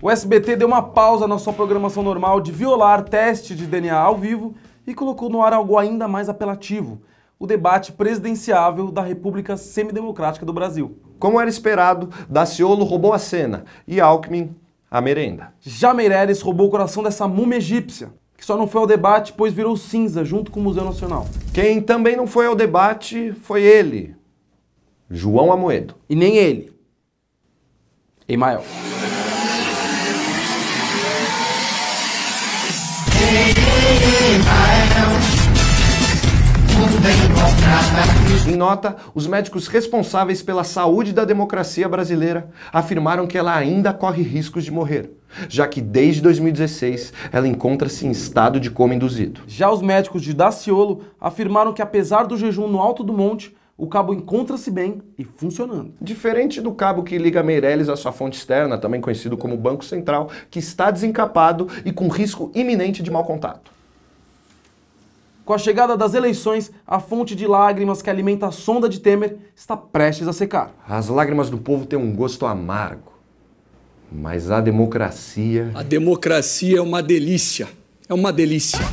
O SBT deu uma pausa na sua programação normal de violar teste de DNA ao vivo e colocou no ar algo ainda mais apelativo: o debate presidenciável da República Semidemocrática do Brasil. Como era esperado, Daciolo roubou a cena e Alckmin a merenda. Já Meireles roubou o coração dessa múmia egípcia que só não foi ao debate, pois virou cinza junto com o Museu Nacional. Quem também não foi ao debate foi ele, João Amoedo. E nem ele, Emael. Em nota, os médicos responsáveis pela saúde da democracia brasileira afirmaram que ela ainda corre riscos de morrer, já que desde 2016 ela encontra-se em estado de coma induzido. Já os médicos de Daciolo afirmaram que apesar do jejum no alto do monte, o cabo encontra-se bem e funcionando. Diferente do cabo que liga Meireles à sua fonte externa, também conhecido como Banco Central, que está desencapado e com risco iminente de mau contato. Com a chegada das eleições, a fonte de lágrimas que alimenta a sonda de Temer está prestes a secar. As lágrimas do povo têm um gosto amargo. Mas a democracia. A democracia é uma delícia. É uma delícia.